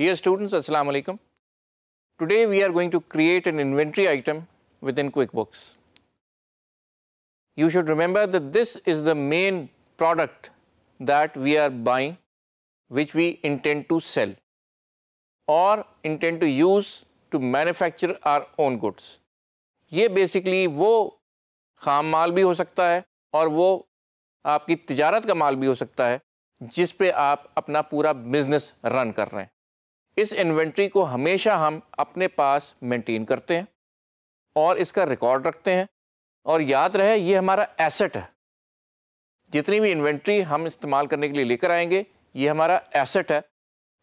Dear students, Assalamu alaikum. Today we are going to create an inventory item within QuickBooks. You should remember that this is the main product that we are buying which we intend to sell or intend to use to manufacture our own goods. ये basically वो खाम माल भी हो सकता है और वो आपकी तजारत का माल भी हो सकता है जिस पे आप अपना पूरा बिजनेस रन कर रहे हैं इस इन्वेंट्री को हमेशा हम अपने पास मेंटेन करते हैं और इसका रिकॉर्ड रखते हैं और याद रहे ये हमारा एसेट है जितनी भी इन्वेंट्री हम इस्तेमाल करने के लिए लेकर आएंगे ये हमारा एसेट है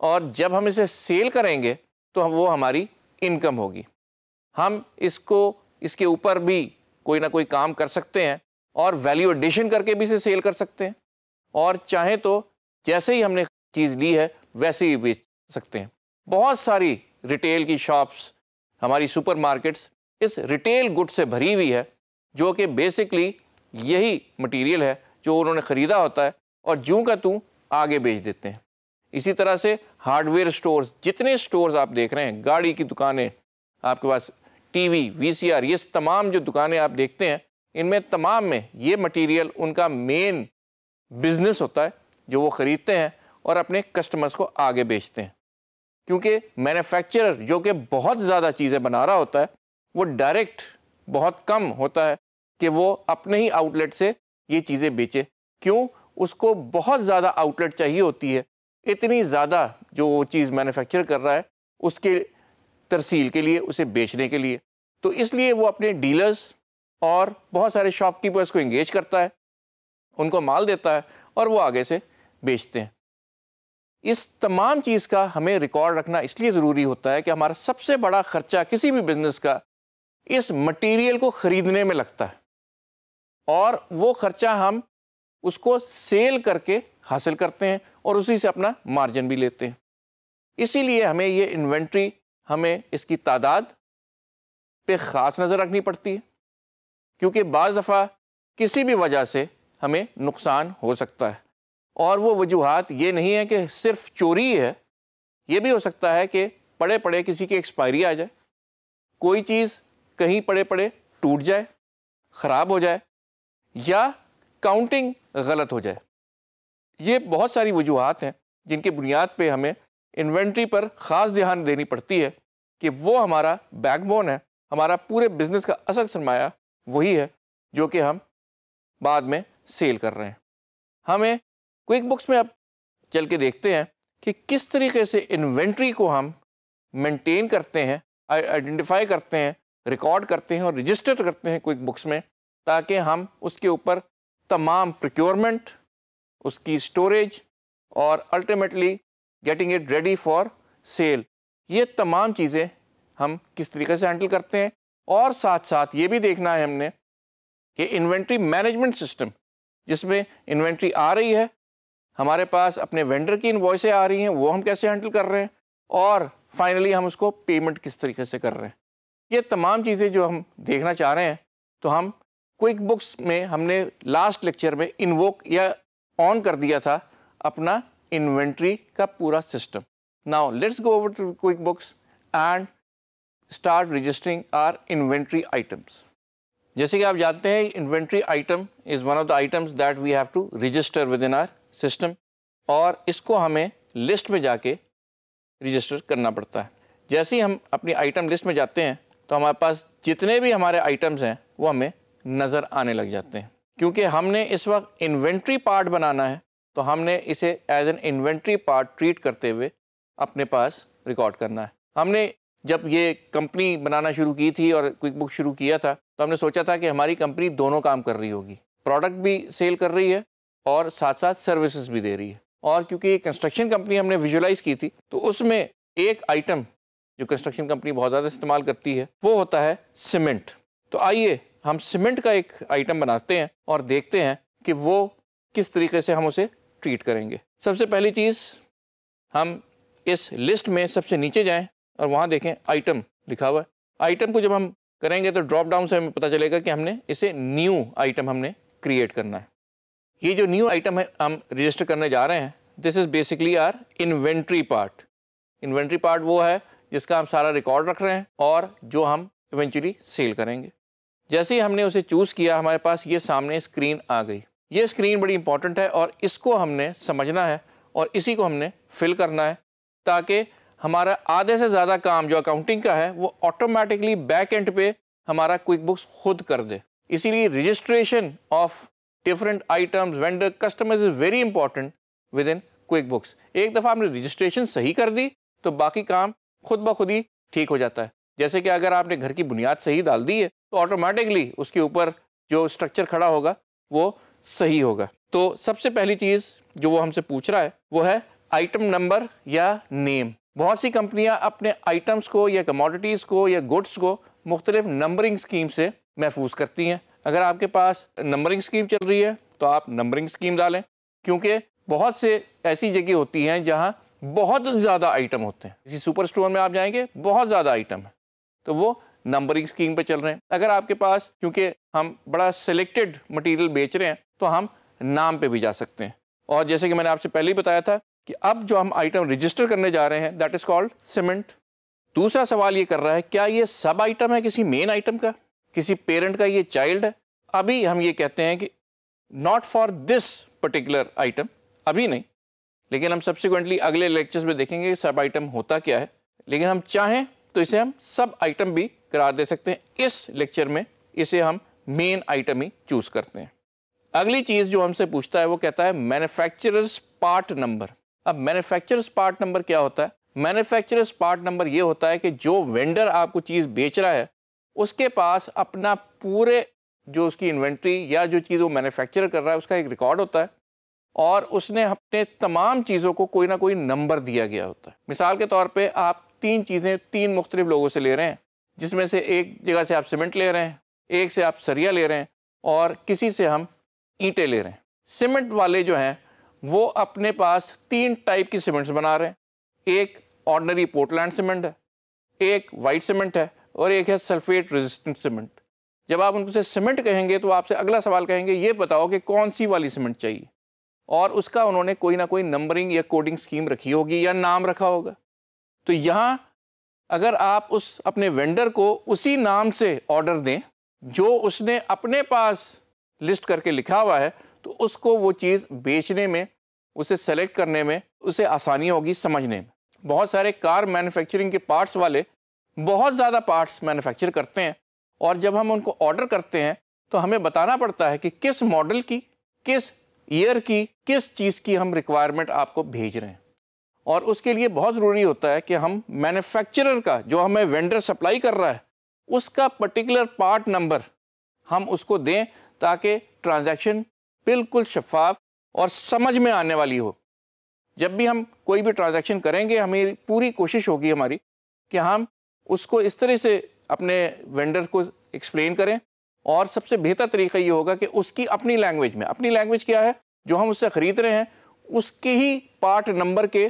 और जब हम इसे सेल करेंगे तो वो हमारी इनकम होगी हम इसको इसके ऊपर भी कोई ना कोई काम कर सकते हैं और वैल्यू एडिशन करके भी इसे सेल कर सकते हैं और चाहें तो जैसे ही हमने चीज़ ली है वैसे ही बेच सकते हैं बहुत सारी रिटेल की शॉप्स हमारी सुपरमार्केट्स इस रिटेल गुड से भरी हुई है जो कि बेसिकली यही मटेरियल है जो उन्होंने ख़रीदा होता है और जूँ का तू आगे बेच देते हैं इसी तरह से हार्डवेयर स्टोर्स जितने स्टोर्स आप देख रहे हैं गाड़ी की दुकानें आपके पास टीवी वीसीआर ये तमाम जो दुकानें आप देखते हैं इनमें तमाम में ये मटेरियल उनका मेन बिजनेस होता है जो वो ख़रीदते हैं और अपने कस्टमर्स को आगे बेचते हैं क्योंकि मैन्युफैक्चरर जो कि बहुत ज़्यादा चीज़ें बना रहा होता है वो डायरेक्ट बहुत कम होता है कि वो अपने ही आउटलेट से ये चीज़ें बेचे क्यों उसको बहुत ज़्यादा आउटलेट चाहिए होती है इतनी ज़्यादा जो वो चीज़ मैन्युफैक्चर कर रहा है उसके तरसील के लिए उसे बेचने के लिए तो इसलिए वो अपने डीलर्स और बहुत सारे शॉपकीपर्स को इंगेज करता है उनको माल देता है और वो आगे से बेचते हैं इस तमाम चीज़ का हमें रिकॉर्ड रखना इसलिए ज़रूरी होता है कि हमारा सबसे बड़ा ख़र्चा किसी भी बिज़नेस का इस मटेरियल को ख़रीदने में लगता है और वो ख़र्चा हम उसको सेल करके हासिल करते हैं और उसी से अपना मार्जिन भी लेते हैं इसीलिए हमें ये इन्वेंट्री हमें इसकी तादाद पे ख़ास नज़र रखनी पड़ती है क्योंकि बज़ दफ़ा किसी भी वजह से हमें नुकसान हो सकता है और वो वजूहत ये नहीं है कि सिर्फ चोरी है ये भी हो सकता है कि पड़े पड़े किसी की एक्सपायरी आ जाए कोई चीज़ कहीं पड़े पड़े टूट जाए ख़राब हो जाए या काउंटिंग गलत हो जाए ये बहुत सारी वजूहत हैं जिनके बुनियाद पे हमें इन्वेंट्री पर ख़ास ध्यान देनी पड़ती है कि वो हमारा बैकबोन है हमारा पूरे बिज़नेस का असल सरमाया वही है जो कि हम बाद में सेल कर रहे हैं हमें क्विक बुक्स में आप चल के देखते हैं कि किस तरीके से इन्वेंट्री को हम मेंटेन करते हैं आइडेंटिफाई करते हैं रिकॉर्ड करते हैं और रजिस्टर करते हैं क्विक बुक्स में ताकि हम उसके ऊपर तमाम प्रिक्योरमेंट उसकी स्टोरेज और ultimately getting it ready for sale ये तमाम चीज़ें हम किस तरीके से हैंडल करते हैं और साथ साथ ये भी देखना है हमने कि इन्वेंट्री मैनेजमेंट सिस्टम जिसमें इन्वेंट्री आ रही है हमारे पास अपने वेंडर की इन्वॉइसें आ रही हैं वो हम कैसे हैंडल कर रहे हैं और फाइनली हम उसको पेमेंट किस तरीके से कर रहे हैं ये तमाम चीज़ें जो हम देखना चाह रहे हैं तो हम क्विक बुक्स में हमने लास्ट लेक्चर में इन्वोक या ऑन कर दिया था अपना इन्वेंट्री का पूरा system now let's go over to QuickBooks and start registering our inventory items जैसे कि आप जानते हैं inventory item is one of the items that we have to register with in our system और इसको हमें लिस्ट में जाके रजिस्टर करना पड़ता है जैसे ही हम अपनी आइटम लिस्ट में जाते हैं तो हमारे पास जितने भी हमारे आइटम्स हैं वो हमें नज़र आने लग जाते हैं क्योंकि हमने इस वक्त इन्वेंट्री पार्ट बनाना है तो हमने इसे as an inventory part treat करते हुए अपने पास रिकॉर्ड करना है हमने जब ये कंपनी बनाना शुरू की थी और क्विक बुक शुरू किया था तो हमने सोचा था कि हमारी कंपनी दोनों काम कर रही होगी प्रोडक्ट भी सेल कर रही है और साथ साथ सर्विसेज भी दे रही है और क्योंकि कंस्ट्रक्शन कंपनी हमने विजुलाइज की थी तो उसमें एक आइटम जो कंस्ट्रक्शन कंपनी बहुत ज़्यादा इस्तेमाल करती है वो होता है सीमेंट तो आइए हम सीमेंट का एक आइटम बनाते हैं और देखते हैं कि वो किस तरीके से हम उसे ट्रीट करेंगे सबसे पहली चीज़ हम इस लिस्ट में सबसे नीचे जाएं और वहाँ देखें आइटम लिखा हुआ है आइटम को जब हम करेंगे तो ड्रॉप डाउन से हमें पता चलेगा कि हमने इसे न्यू आइटम हमने क्रिएट करना है ये जो न्यू आइटम है हम रजिस्टर करने जा रहे हैं this is basically our inventory part inventory part वो है जिसका हम सारा रिकॉर्ड रख रहे हैं और जो हम इवेंचुअली सेल करेंगे जैसे ही हमने उसे चूज़ किया हमारे पास ये सामने स्क्रीन आ गई ये स्क्रीन बड़ी इंपॉर्टेंट है और इसको हमने समझना है और इसी को हमने फिल करना है ताकि हमारा आधे से ज़्यादा काम जो अकाउंटिंग का है वो ऑटोमेटिकली बैक एंड पे हमारा क्विक बुक्स खुद कर दे इसीलिए registration of different items, vendor, customers is very important within QuickBooks. एक दफ़ा आपने रजिस्ट्रेशन सही कर दी तो बाकी काम खुद ब खुद ही ठीक हो जाता है जैसे कि अगर आपने घर की बुनियाद सही डाल दी है तो ऑटोमेटिकली उसके ऊपर जो स्ट्रक्चर खड़ा होगा वो सही होगा तो सबसे पहली चीज़ जो वो हमसे पूछ रहा है वो है आइटम नंबर या नेम बहुत सी कंपनियां अपने आइटम्स को या कमोडिटीज़ को या गुड्स को मुख्तलिफ नंबरिंग स्कीम से महफूज करती हैं अगर आपके पास नंबरिंग स्कीम चल रही है तो आप नंबरिंग स्कीम डालें क्योंकि बहुत से ऐसी जगह होती हैं जहाँ बहुत ज़्यादा आइटम होते हैं किसी सुपर स्टोर में आप जाएंगे बहुत ज़्यादा आइटम है तो वो नंबरिंग स्कीम पर चल रहे हैं अगर आपके पास क्योंकि हम बड़ा सिलेक्टेड मटेरियल बेच रहे हैं तो हम नाम पे भी जा सकते हैं और जैसे कि मैंने आपसे पहले ही बताया था कि अब जो हम आइटम रजिस्टर करने जा रहे हैं दैट इज़ कॉल्ड सीमेंट दूसरा सवाल ये कर रहा है क्या ये सब आइटम है किसी मेन आइटम का किसी पेरेंट का ये चाइल्ड है अभी हम ये कहते हैं कि not for this particular item अभी नहीं लेकिन हम सब्सिक्वेंटली अगले लेक्चर्स में देखेंगे सब आइटम होता क्या है लेकिन हम चाहें तो इसे हम सब आइटम भी करार दे सकते हैं इस लेक्चर में इसे हम मेन आइटम ही चूज़ करते हैं अगली चीज़ जो हमसे पूछता है वो कहता है मैन्युफैक्चरर्स पार्ट नंबर अब मैन्युफैक्चरर्स पार्ट नंबर क्या होता है मैन्युफैक्चरर्स पार्ट नंबर ये होता है कि जो वेंडर आपको चीज़ बेच रहा है उसके पास अपना पूरे जो उसकी इन्वेंट्री या जो चीज़ वो मैन्युफैक्चर कर रहा है उसका एक रिकॉर्ड होता है और उसने अपने तमाम चीज़ों को कोई ना कोई नंबर दिया गया होता है मिसाल के तौर पे आप तीन चीज़ें तीन मुख्तलिफ लोगों से ले रहे हैं जिसमें से एक जगह से आप सीमेंट ले रहे हैं एक से आप सरिया ले रहे हैं और किसी से हम ईंटे ले रहे हैं सीमेंट वाले जो हैं वो अपने पास तीन टाइप की सीमेंट्स बना रहे हैं एक ऑर्डनरी पोर्टलैंड सीमेंट है एक वाइट सीमेंट है और एक है सल्फेट रेजिस्टेंट सीमेंट जब आप उनसे सीमेंट कहेंगे तो आपसे अगला सवाल कहेंगे ये बताओ कि कौन सी वाली सीमेंट चाहिए और उसका उन्होंने कोई ना कोई नंबरिंग या कोडिंग स्कीम रखी होगी या नाम रखा होगा तो यहाँ अगर आप उस अपने वेंडर को उसी नाम से ऑर्डर दें जो उसने अपने पास लिस्ट करके लिखा हुआ है तो उसको वो चीज़ बेचने में उसे सेलेक्ट करने में उसे आसानी होगी समझने में बहुत सारे कार मैन्युफैक्चरिंग के पार्ट्स वाले बहुत ज़्यादा पार्ट्स मैन्युफैक्चर करते हैं और जब हम उनको ऑर्डर करते हैं तो हमें बताना पड़ता है कि किस मॉडल की किस ईयर की किस चीज़ की हम रिक्वायरमेंट आपको भेज रहे हैं और उसके लिए बहुत ज़रूरी होता है कि हम मैन्युफैक्चरर का जो हमें वेंडर सप्लाई कर रहा है उसका पर्टिकुलर पार्ट नंबर हम उसको दें ताकि ट्रांजैक्शन बिल्कुल शफाफ और समझ में आने वाली हो जब भी हम कोई भी ट्रांजैक्शन करेंगे हमें पूरी कोशिश होगी हमारी कि हम उसको इस तरह से अपने वेंडर को एक्सप्लेन करें और सबसे बेहतर तरीका ये होगा कि उसकी अपनी लैंग्वेज में अपनी लैंग्वेज क्या है जो हम उससे ख़रीद रहे हैं उसके ही पार्ट नंबर के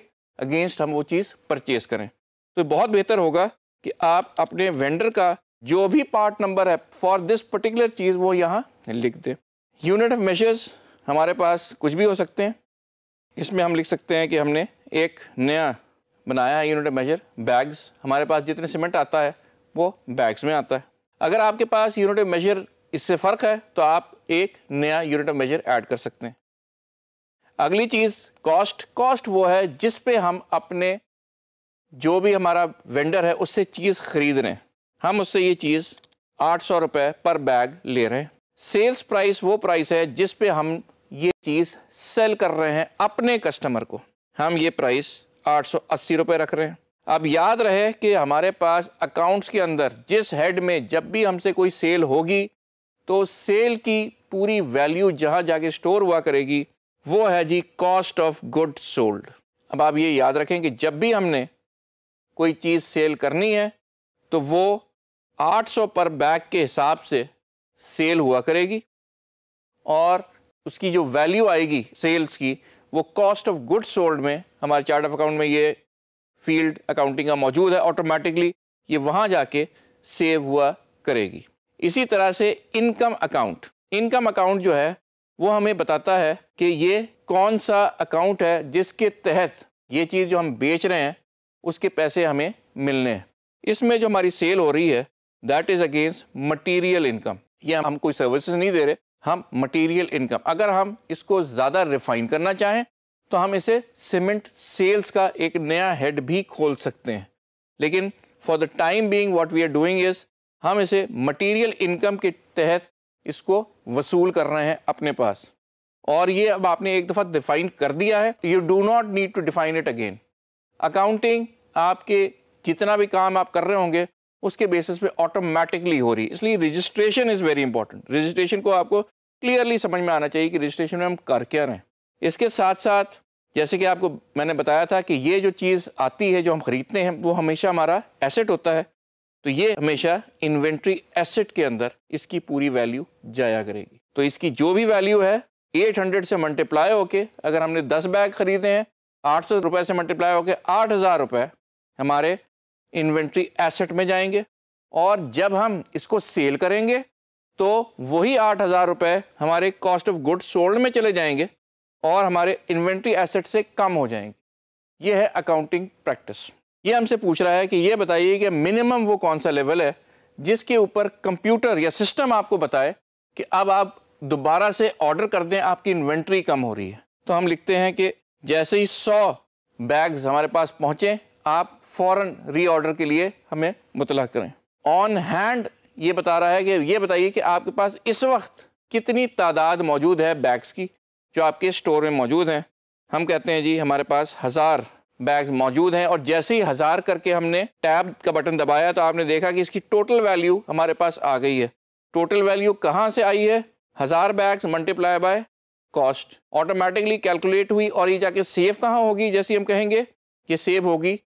अगेंस्ट हम वो चीज़ परचेज करें तो बहुत बेहतर होगा कि आप अपने वेंडर का जो भी पार्ट नंबर है फॉर दिस पर्टिकुलर चीज़ वो यहाँ लिख दें यूनिट ऑफ मेजर्स हमारे पास कुछ भी हो सकते हैं इसमें हम लिख सकते हैं कि हमने एक नया बनाया है यूनिट मेजर बैग्स हमारे पास जितने सीमेंट आता है वो बैग्स में आता है अगर आपके पास यूनिट मेजर इससे फ़र्क है तो आप एक नया यूनिट मेजर ऐड कर सकते हैं अगली चीज़ कॉस्ट कॉस्ट वो है जिस पे हम अपने जो भी हमारा वेंडर है उससे चीज़ ख़रीद रहे हैं हम उससे ये चीज़ आठ सौ रुपये पर बैग ले रहे हैं सेल्स प्राइस वो प्राइस है जिस पे हम ये चीज़ सेल कर रहे हैं अपने कस्टमर को हम ये प्राइस 880 रुपए रख रहे हैं अब याद रहे कि हमारे पास अकाउंट्स के अंदर जिस हेड में जब भी हमसे कोई सेल होगी तो सेल की पूरी वैल्यू जहाँ जाके स्टोर हुआ करेगी वो है जी कॉस्ट ऑफ गुड सोल्ड अब आप ये याद रखें कि जब भी हमने कोई चीज़ सेल करनी है तो वो 800 पर बैग के हिसाब से सेल हुआ करेगी और उसकी जो वैल्यू आएगी सेल्स की वो कॉस्ट ऑफ गुड्स सोल्ड में हमारे चार्ट ऑफ अकाउंट में ये फील्ड अकाउंटिंग का मौजूद है ऑटोमेटिकली ये वहाँ जाके सेव हुआ करेगी इसी तरह से इनकम अकाउंट इनकम अकाउंट जो है वो हमें बताता है कि ये कौन सा अकाउंट है जिसके तहत ये चीज़ जो हम बेच रहे हैं उसके पैसे हमें मिलने हैं इसमें जो हमारी सेल हो रही है that is against material income ये हम कोई सर्विसेज नहीं दे रहे हम मटेरियल इनकम अगर हम इसको ज़्यादा रिफाइन करना चाहें तो हम इसे सीमेंट सेल्स का एक नया हेड भी खोल सकते हैं लेकिन for the time being what we are doing is हम इसे मटेरियल इनकम के तहत इसको वसूल कर रहे हैं अपने पास और ये अब आपने एक दफ़ा डिफाइन कर दिया है you do not need to define it again accounting आपके जितना भी काम आप कर रहे होंगे उसके बेसिस पे ऑटोमेटिकली हो रही है इसलिए registration is very important registration को आपको क्लियरली समझ में आना चाहिए कि रजिस्ट्रेशन में हम कर क्या रहे हैं इसके साथ साथ जैसे कि आपको मैंने बताया था कि ये जो चीज़ आती है जो हम ख़रीदते हैं वो हमेशा हमारा एसेट होता है तो ये हमेशा इन्वेंट्री एसेट के अंदर इसकी पूरी वैल्यू जाया करेगी तो इसकी जो भी वैल्यू है 800 से मल्टीप्लाई होके अगर हमने 10 बैग खरीदे हैं आठ सौ रुपये से मल्टीप्लाई होके आठ हज़ार रुपये हमारे इन्वेंट्री एसेट में जाएंगे और जब हम इसको सेल करेंगे तो वही आठ हज़ार रुपये हमारे कॉस्ट ऑफ गुड्स सोल्ड में चले जाएंगे और हमारे इन्वेंट्री एसेट से कम हो जाएंगे ये है अकाउंटिंग प्रैक्टिस ये हमसे पूछ रहा है कि ये बताइए कि मिनिमम वो कौन सा लेवल है जिसके ऊपर कंप्यूटर या सिस्टम आपको बताए कि अब आप दोबारा से ऑर्डर कर दें आपकी इन्वेंट्री कम हो रही है तो हम लिखते हैं कि जैसे ही सौ बैग्स हमारे पास पहुँचें आप फ़ौर रीऑर्डर के लिए हमें मुतला करें ऑन हैंड ये बता रहा है कि ये बताइए कि आपके पास इस वक्त कितनी तादाद मौजूद है बैग्स की जो आपके स्टोर में मौजूद हैं हम कहते हैं जी हमारे पास हज़ार बैग्स मौजूद हैं और जैसे ही हज़ार करके हमने टैब का बटन दबाया तो आपने देखा कि इसकी टोटल वैल्यू हमारे पास आ गई है टोटल वैल्यू कहाँ से आई है हज़ार bags multiply by cost automatically calculate हुई और ये जाके सेव कहाँ होगी जैसे हम कहेंगे ये सेव होगी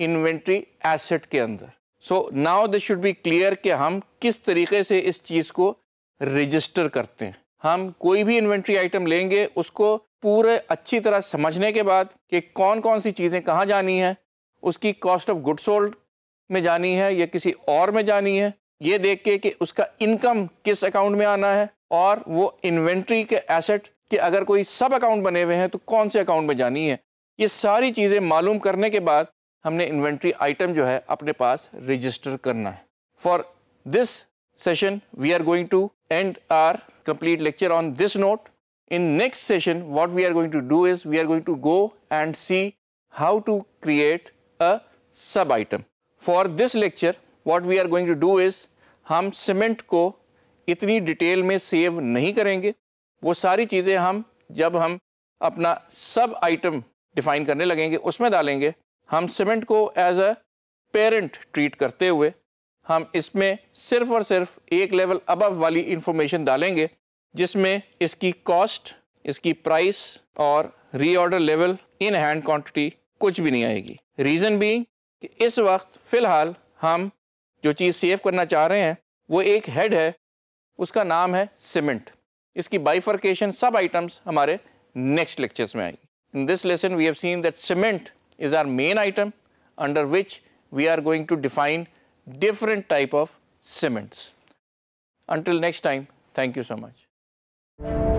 इन्वेंट्री एसेट के अंदर so now this should be clear कि हम किस तरीके से इस चीज़ को रजिस्टर करते हैं हम कोई भी इन्वेंट्री आइटम लेंगे उसको पूरे अच्छी तरह समझने के बाद कि कौन कौन सी चीज़ें कहाँ जानी है उसकी कॉस्ट ऑफ गुड सोल्ड में जानी है या किसी और में जानी है ये देख के कि उसका इनकम किस अकाउंट में आना है और वो इन्वेंट्री के एसेट के अगर कोई सब अकाउंट बने हुए हैं तो कौन से अकाउंट में जानी है ये सारी चीज़ें मालूम करने के बाद हमने इन्वेंट्री आइटम जो है अपने पास रजिस्टर करना है for this session we are going to end our complete lecture on this note in next session what we are going to do is we are going to go and see how to create a sub item for this lecture what we are going to do is हम cement को इतनी detail में save नहीं करेंगे वो सारी चीज़ें हम जब हम अपना सब आइटम डिफाइन करने लगेंगे उसमें डालेंगे हम सीमेंट को एज अ पेरेंट ट्रीट करते हुए हम इसमें सिर्फ और सिर्फ एक लेवल अबव वाली इंफॉर्मेशन डालेंगे जिसमें इसकी कॉस्ट इसकी प्राइस और reorder level in hand quantity कुछ भी नहीं आएगी रीज़न भी कि इस वक्त फ़िलहाल हम जो चीज़ सेव करना चाह रहे हैं वो एक हेड है उसका नाम है सीमेंट इसकी बाइफर्केशन सब आइटम्स हमारे नेक्स्ट लेक्चर्स में आएगी in this lesson we have seen that cement is our main item under which we are going to define different type of cements. Until next time, thank you so much.